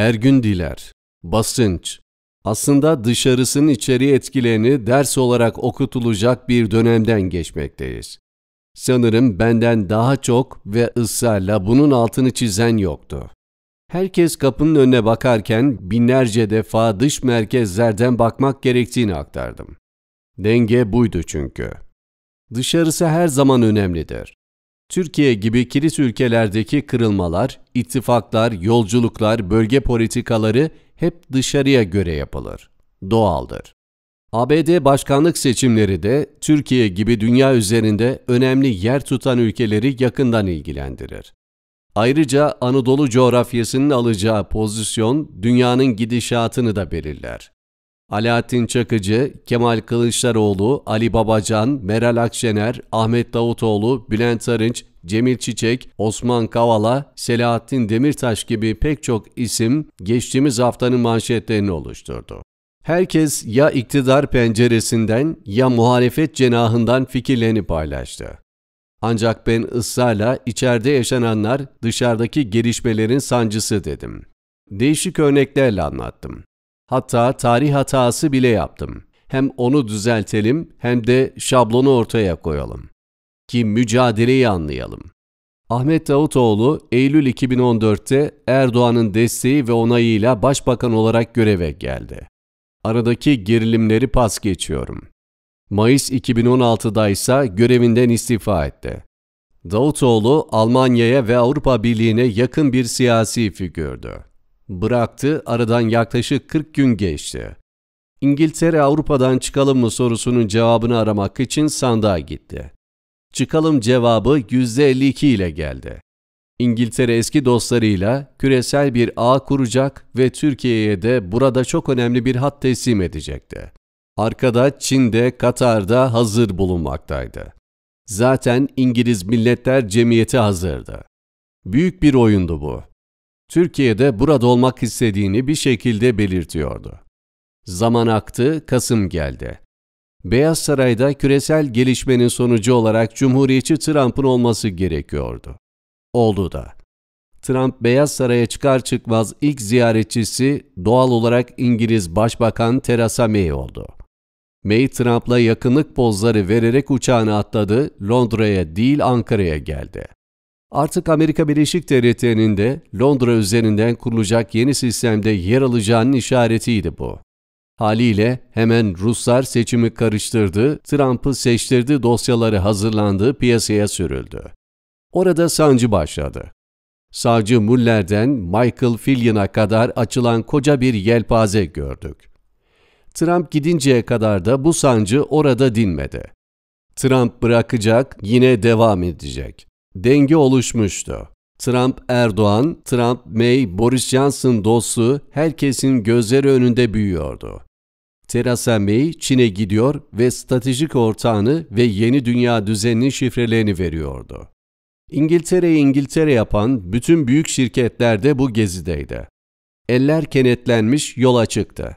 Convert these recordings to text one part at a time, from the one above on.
her gün diler. Basınç. Aslında dışarısının içeri etkilerini ders olarak okutulacak bir dönemden geçmekteyiz. Sanırım benden daha çok ve ısrarla bunun altını çizen yoktu. Herkes kapının önüne bakarken binlerce defa dış merkezlerden bakmak gerektiğini aktardım. Denge buydu çünkü. Dışarısı her zaman önemlidir. Türkiye gibi kriz ülkelerdeki kırılmalar, ittifaklar, yolculuklar, bölge politikaları hep dışarıya göre yapılır. Doğaldır. ABD başkanlık seçimleri de Türkiye gibi dünya üzerinde önemli yer tutan ülkeleri yakından ilgilendirir. Ayrıca Anadolu coğrafyasının alacağı pozisyon dünyanın gidişatını da belirler. Alaaddin Çakıcı, Kemal Kılıçdaroğlu, Ali Babacan, Meral Akşener, Ahmet Davutoğlu, Bülent Arınç, Cemil Çiçek, Osman Kavala, Selahattin Demirtaş gibi pek çok isim geçtiğimiz haftanın manşetlerini oluşturdu. Herkes ya iktidar penceresinden ya muhalefet cenahından fikirlerini paylaştı. Ancak ben ısrarla içeride yaşananlar dışarıdaki gelişmelerin sancısı dedim. Değişik örneklerle anlattım. Hatta tarih hatası bile yaptım. Hem onu düzeltelim hem de şablonu ortaya koyalım ki mücadeleyi anlayalım. Ahmet Davutoğlu Eylül 2014'te Erdoğan'ın desteği ve onayıyla başbakan olarak göreve geldi. Aradaki gerilimleri pas geçiyorum. Mayıs 2016'da ise görevinden istifa etti. Davutoğlu Almanya'ya ve Avrupa Birliği'ne yakın bir siyasi figürdü. Bıraktı, aradan yaklaşık 40 gün geçti. İngiltere Avrupa'dan çıkalım mı sorusunun cevabını aramak için sandığa gitti çıkalım cevabı %52 ile geldi. İngiltere eski dostlarıyla küresel bir ağ kuracak ve Türkiye'ye de burada çok önemli bir hat teslim edecekti. Arkada Çin'de, Katar'da hazır bulunmaktaydı. Zaten İngiliz Milletler Cemiyeti hazırdı. Büyük bir oyundu bu. Türkiye'de burada olmak istediğini bir şekilde belirtiyordu. Zaman aktı, Kasım geldi. Beyaz Saray'da küresel gelişmenin sonucu olarak Cumhuriyetçi Trump'ın olması gerekiyordu. Oldu da. Trump Beyaz Saray'a çıkar çıkmaz ilk ziyaretçisi doğal olarak İngiliz Başbakan Theresa May oldu. May Trump'la yakınlık pozları vererek uçağını atladı, Londra'ya değil Ankara'ya geldi. Artık Amerika Birleşik Devletleri'nin de Londra üzerinden kurulacak yeni sistemde yer alacağının işaretiydi bu. Haliyle hemen Ruslar seçimi karıştırdı, Trump'ı seçtirdi dosyaları hazırlandı, piyasaya sürüldü. Orada sancı başladı. Savcı Muller'den Michael Fillon'a kadar açılan koca bir yelpaze gördük. Trump gidinceye kadar da bu sancı orada dinmedi. Trump bırakacak, yine devam edecek. Denge oluşmuştu. Trump Erdoğan, Trump May, Boris Johnson dostu herkesin gözleri önünde büyüyordu. Theresa May Çin'e gidiyor ve stratejik ortağını ve yeni dünya düzeninin şifrelerini veriyordu. İngiltere'yi İngiltere yapan bütün büyük şirketler de bu gezideydi. Eller kenetlenmiş yola çıktı.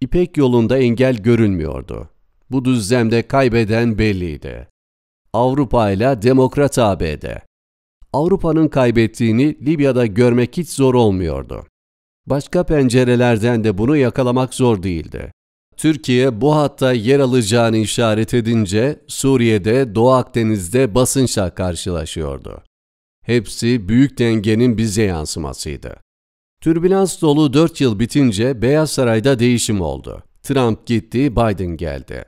İpek yolunda engel görünmüyordu. Bu düzlemde kaybeden belliydi. Avrupa ile Demokrat ABD. Avrupa'nın kaybettiğini Libya'da görmek hiç zor olmuyordu. Başka pencerelerden de bunu yakalamak zor değildi. Türkiye bu hatta yer alacağını işaret edince Suriye'de Doğu Akdeniz'de basınçla karşılaşıyordu. Hepsi büyük dengenin bize yansımasıydı. Türbülans dolu 4 yıl bitince Beyaz Saray'da değişim oldu. Trump gitti, Biden geldi.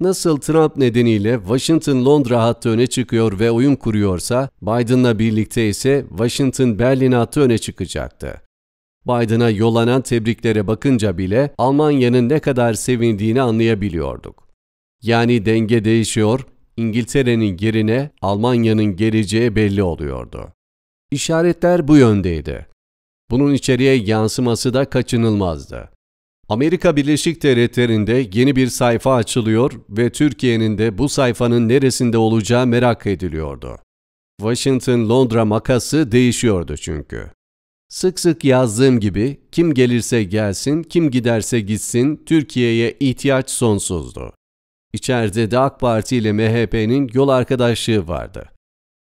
Nasıl Trump nedeniyle Washington Londra hattı öne çıkıyor ve uyum kuruyorsa, Biden'la birlikte ise Washington Berlin hattı öne çıkacaktı. Biden'a yollanan tebriklere bakınca bile Almanya'nın ne kadar sevindiğini anlayabiliyorduk. Yani denge değişiyor, İngiltere'nin gerine Almanya'nın geleceği belli oluyordu. İşaretler bu yöndeydi. Bunun içeriye yansıması da kaçınılmazdı. Amerika Birleşik Devletleri'nde yeni bir sayfa açılıyor ve Türkiye'nin de bu sayfanın neresinde olacağı merak ediliyordu. Washington-Londra makası değişiyordu çünkü. Sık sık yazdığım gibi kim gelirse gelsin, kim giderse gitsin Türkiye'ye ihtiyaç sonsuzdu. İçeride de AK Parti ile MHP'nin yol arkadaşlığı vardı.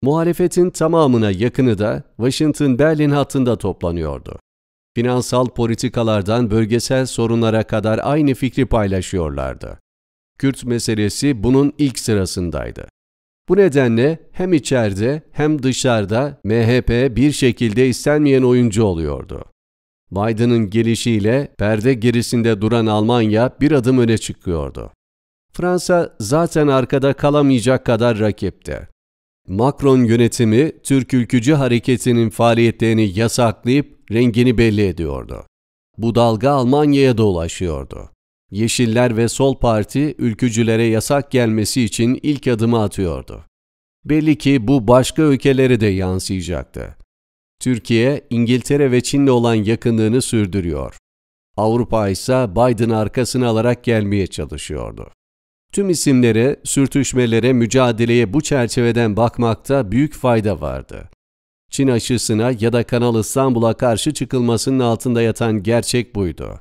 Muhalefetin tamamına yakını da Washington-Berlin hattında toplanıyordu. Finansal politikalardan bölgesel sorunlara kadar aynı fikri paylaşıyorlardı. Kürt meselesi bunun ilk sırasındaydı. Bu nedenle hem içeride hem dışarıda MHP bir şekilde istenmeyen oyuncu oluyordu. Biden'ın gelişiyle perde gerisinde duran Almanya bir adım öne çıkıyordu. Fransa zaten arkada kalamayacak kadar rakipti. Macron yönetimi Türk ülkücü hareketinin faaliyetlerini yasaklayıp rengini belli ediyordu. Bu dalga Almanya'ya da ulaşıyordu. Yeşiller ve Sol Parti ülkücülere yasak gelmesi için ilk adımı atıyordu. Belli ki bu başka ülkeleri de yansıyacaktı. Türkiye, İngiltere ve Çin'le olan yakınlığını sürdürüyor. Avrupa ise Biden arkasını alarak gelmeye çalışıyordu. Tüm isimlere, sürtüşmelere, mücadeleye bu çerçeveden bakmakta büyük fayda vardı. Çin aşısına ya da Kanal İstanbul'a karşı çıkılmasının altında yatan gerçek buydu.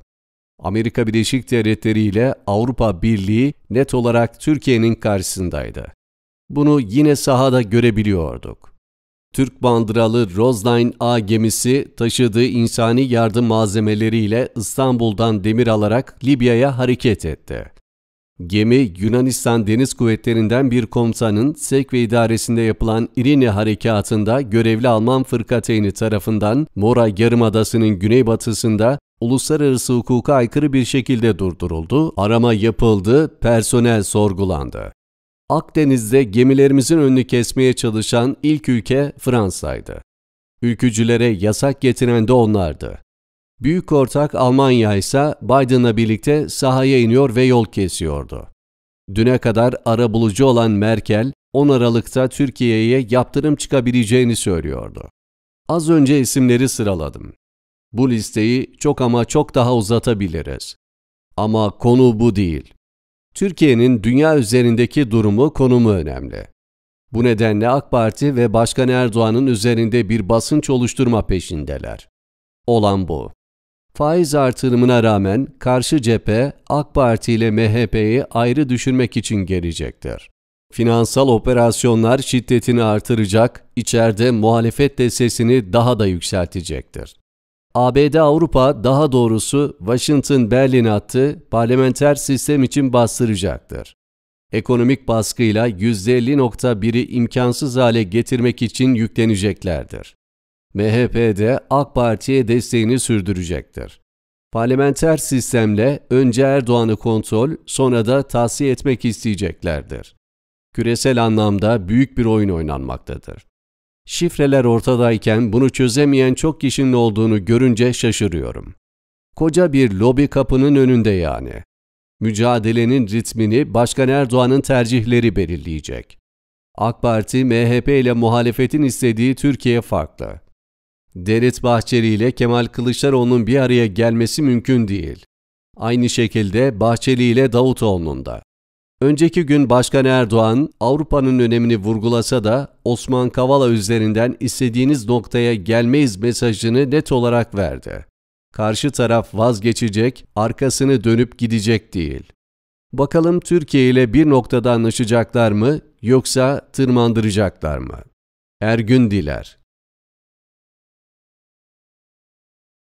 Amerika Birleşik Devletleri ile Avrupa Birliği net olarak Türkiye'nin karşısındaydı. Bunu yine sahada görebiliyorduk. Türk bandıralı Roseline A gemisi taşıdığı insani yardım malzemeleriyle İstanbul'dan demir alarak Libya'ya hareket etti. Gemi Yunanistan Deniz Kuvvetleri'nden bir komutanın Sekve idaresinde yapılan İrini harekatında görevli Alman fırkateyni tarafından Mora Yarımadası'nın güneybatısında uluslararası hukuka aykırı bir şekilde durduruldu, arama yapıldı, personel sorgulandı. Akdeniz'de gemilerimizin önünü kesmeye çalışan ilk ülke Fransa'ydı. Ülkücülere yasak getiren de onlardı. Büyük ortak Almanya ise Biden'la birlikte sahaya iniyor ve yol kesiyordu. Düne kadar arabulucu olan Merkel, 10 Aralık'ta Türkiye'ye yaptırım çıkabileceğini söylüyordu. Az önce isimleri sıraladım. Bu listeyi çok ama çok daha uzatabiliriz. Ama konu bu değil. Türkiye'nin dünya üzerindeki durumu, konumu önemli. Bu nedenle AK Parti ve Başkan Erdoğan'ın üzerinde bir basınç oluşturma peşindeler. Olan bu. Faiz artırımına rağmen karşı cephe AK Parti ile MHP'yi ayrı düşürmek için gelecektir. Finansal operasyonlar şiddetini artıracak, içeride muhalefet de sesini daha da yükseltecektir. ABD Avrupa daha doğrusu Washington Berlin hattı parlamenter sistem için bastıracaktır. Ekonomik baskıyla %50.1'i imkansız hale getirmek için yükleneceklerdir. MHP de AK Parti'ye desteğini sürdürecektir. Parlamenter sistemle önce Erdoğan'ı kontrol, sonra da tahsiye etmek isteyeceklerdir. Küresel anlamda büyük bir oyun oynanmaktadır. Şifreler ortadayken bunu çözemeyen çok kişinin olduğunu görünce şaşırıyorum. Koca bir lobi kapının önünde yani. Mücadelenin ritmini Başkan Erdoğan'ın tercihleri belirleyecek. AK Parti, MHP ile muhalefetin istediği Türkiye farklı. Devlet Bahçeli ile Kemal Kılıçdaroğlu'nun bir araya gelmesi mümkün değil. Aynı şekilde Bahçeli ile Davutoğlu'nun da. Önceki gün Başkan Erdoğan Avrupa'nın önemini vurgulasa da Osman Kavala üzerinden istediğiniz noktaya gelmeyiz mesajını net olarak verdi. Karşı taraf vazgeçecek, arkasını dönüp gidecek değil. Bakalım Türkiye ile bir noktada anlaşacaklar mı yoksa tırmandıracaklar mı? Ergün Diler